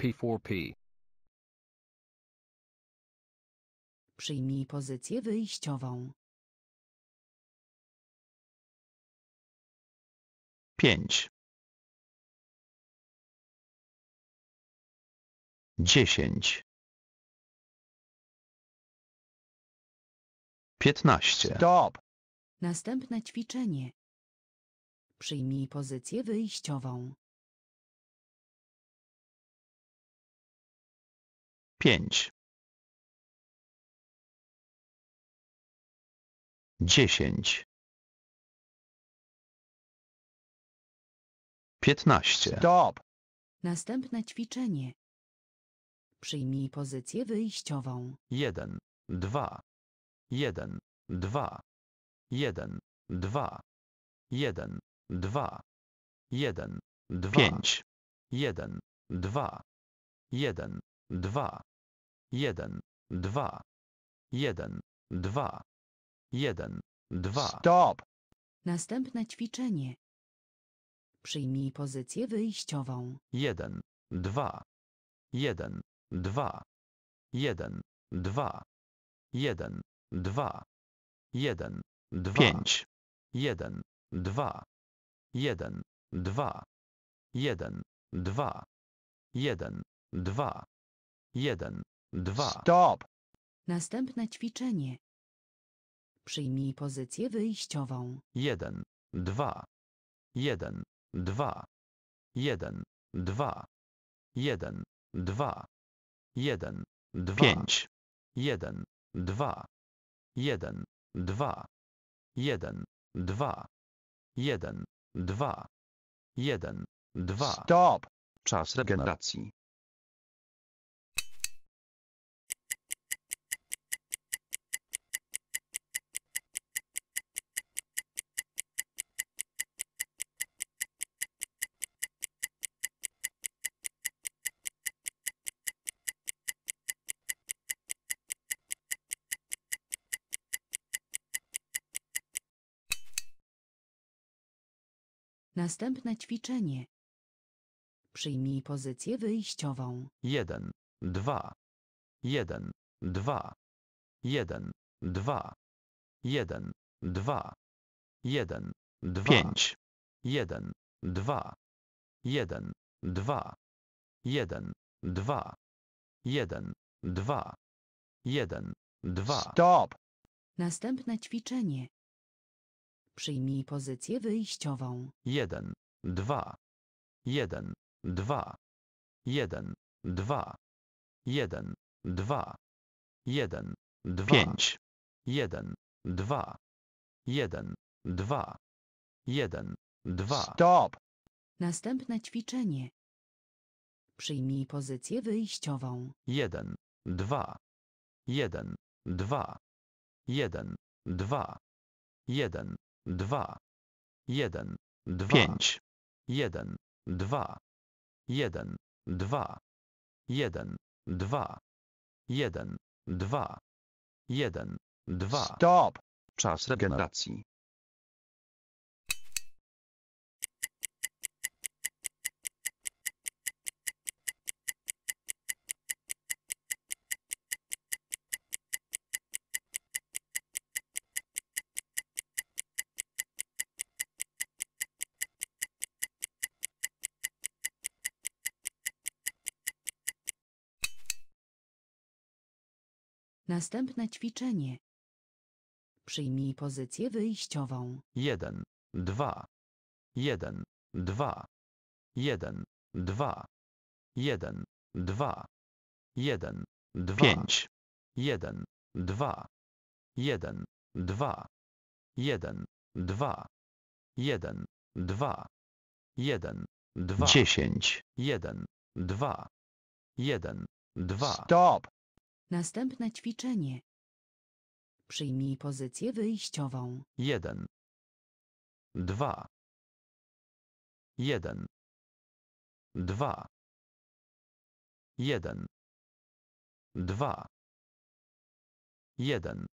P4P. Przyjmij pozycję wyjściową. 5 10 15 Stop. Następne ćwiczenie. Przyjmij pozycję wyjściową. pięć, dziesięć, piętnaście. Stop. Następne ćwiczenie. Przyjmij pozycję wyjściową. jeden, dwa, jeden, dwa, jeden, dwa, jeden, dwa, jeden, dwa, pięć, jeden, dwa, jeden, dwa, jeden, dwa, jeden, dwa, jeden, dwa. Stop. Następne ćwiczenie. Przyjmij pozycję wyjściową. jeden, dwa, jeden, dwa, jeden, dwa, jeden, dwa, 1, dwa, pięć, jeden, dwa, jeden, dwa, jeden, dwa, jeden, dwa, Dwa. Stop. Następne ćwiczenie. Przyjmij pozycję wyjściową. Jeden. Dwa. Jeden. Dwa. Jeden. Dwa. Jeden. Dwa. Jeden. Dwa. Pięć. Jeden. Dwa. Jeden. Dwa. Jeden. Dwa. Jeden. Dwa. Jeden. Dwa. Stop. Czas regeneracji. Następne ćwiczenie. Przyjmij pozycję wyjściową. 1, 2, 1, 2, 1, 2, 1, 2, 1, 2, 5, 1, 2, 1, 2, 1, 2, 1, 2, 1, 2. Stop. Następne ćwiczenie. Przyjmij pozycję wyjściową. 1, 2, 1, 2, 1, 2, 1, 2, 1, 2, 5, 1, 2, 1, 2, 1, 2. Stop! Następne ćwiczenie. Przyjmij pozycję wyjściową. 1, 2, 1, 2, 1, 2, 1, dwa, jeden, dwa, pięć, jeden, dwa, jeden, dwa, jeden, dwa, jeden, dwa, jeden, dwa. Stop! Czas regeneracji. Następne ćwiczenie. Przyjmij pozycję wyjściową. 1, 2, 1, 2, 1, 2, 1, 2, 1, 2, 5, 1, 2, 1, 2, 1, 2, 1, 2, 1, 2, 10, 1, 2, 1, 2. Stop. Następne ćwiczenie. Przyjmij pozycję wyjściową. 1 2 1 2 1 2 1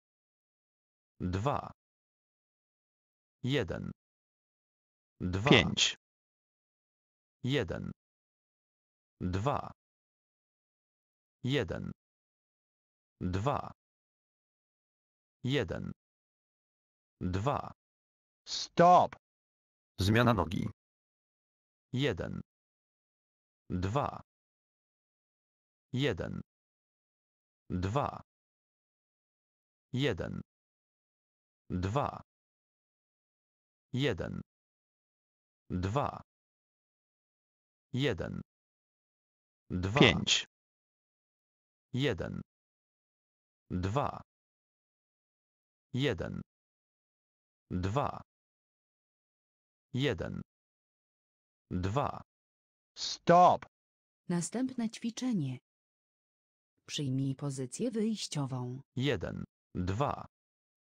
2 1 2 5 1 2 1 dwa, jeden, dwa. Stop. Zmiana nogi. jeden, dwa, jeden, dwa, jeden, dwa, jeden, dwa, pięć, jeden dwa, jeden, dwa, jeden, dwa. Stop! Następne ćwiczenie. Przyjmij pozycję wyjściową. jeden, dwa,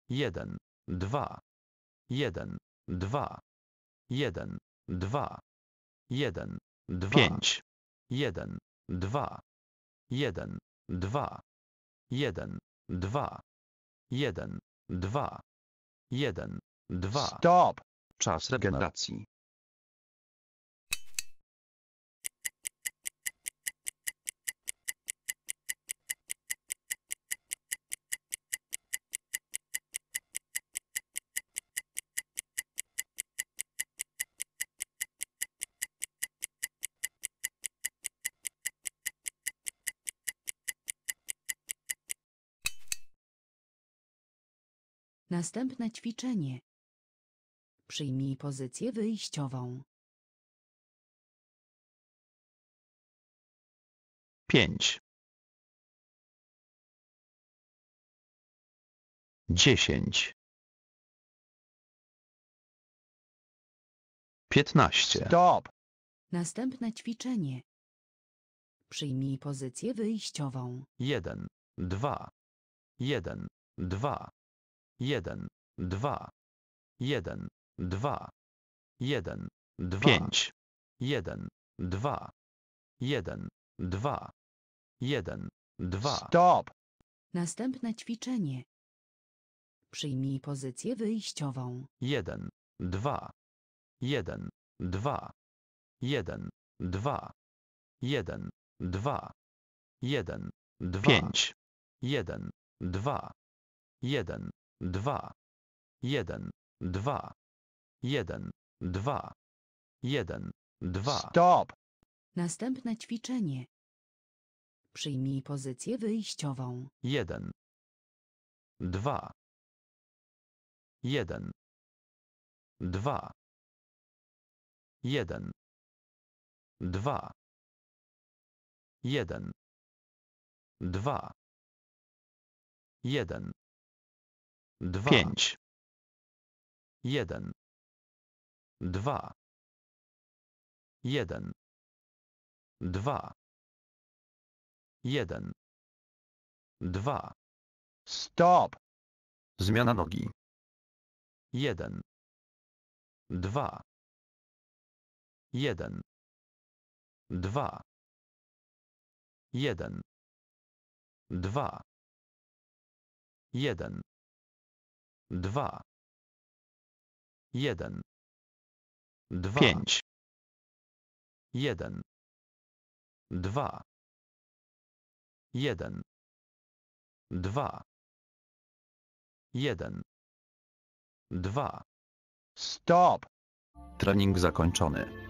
jeden, dwa, jeden, dwa, jeden, dwa, jeden, pięć, jeden, dwa, jeden, dwa, jeden, dwa, jeden, dwa, jeden, dwa. Stop! Czas regeneracji. Następne ćwiczenie. Przyjmij pozycję wyjściową. 5 10 15 Stop. Następne ćwiczenie. Przyjmij pozycję wyjściową. 1 2 1 2 jeden, dwa, jeden, dwa, jeden, dwa, pięć, jeden, dwa, jeden, dwa, jeden, Stop. Następne ćwiczenie. Przyjmij pozycję wyjściową. jeden, dwa, jeden, dwa, jeden, dwa, jeden, dwa, jeden, dwa, 1, jeden, dwa, jeden, dwa, jeden, dwa, jeden, dwa, jeden, dwa. Stop. Następne ćwiczenie. Przyjmij pozycję wyjściową. jeden, dwa, jeden, dwa, jeden, dwa, jeden, dwa, jeden dwa, pięć, jeden, dwa, jeden, dwa, jeden, dwa. Stop. Zmiana nogi. jeden, dwa, jeden, dwa, jeden, dwa, jeden dwa, jeden, pięć, jeden, dwa, jeden, dwa, jeden, dwa. Stop! Trening zakończony.